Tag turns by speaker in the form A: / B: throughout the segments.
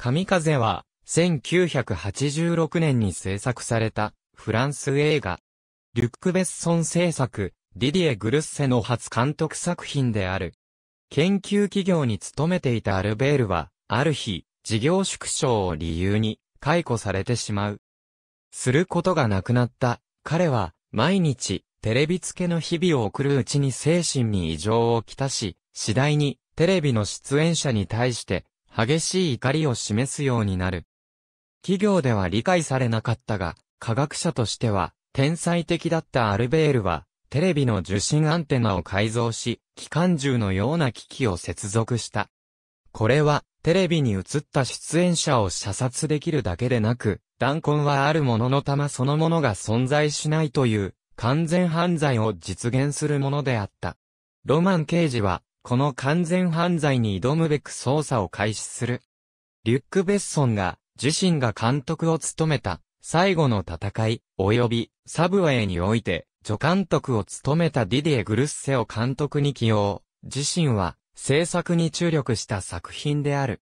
A: 神風は、1986年に制作された、フランス映画。リュック・ベッソン制作、ディディエ・グルッセの初監督作品である。研究企業に勤めていたアルベールは、ある日、事業縮小を理由に、解雇されてしまう。することがなくなった、彼は、毎日、テレビ付けの日々を送るうちに精神に異常をきたし、次第に、テレビの出演者に対して、激しい怒りを示すようになる。企業では理解されなかったが、科学者としては、天才的だったアルベールは、テレビの受信アンテナを改造し、機関銃のような機器を接続した。これは、テレビに映った出演者を射殺できるだけでなく、弾痕はあるものの弾そのものが存在しないという、完全犯罪を実現するものであった。ロマン・刑事は、この完全犯罪に挑むべく捜査を開始する。リュック・ベッソンが自身が監督を務めた最後の戦い、及びサブウェイにおいて助監督を務めたディディエ・グルッセを監督に起用。自身は制作に注力した作品である。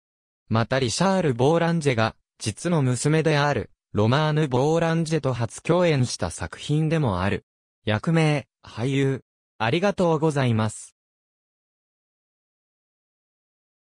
A: またリシャール・ボーランジェが実の娘であるロマーヌ・ボーランジェと初共演した作品でもある。役名、俳優。ありがとうございます。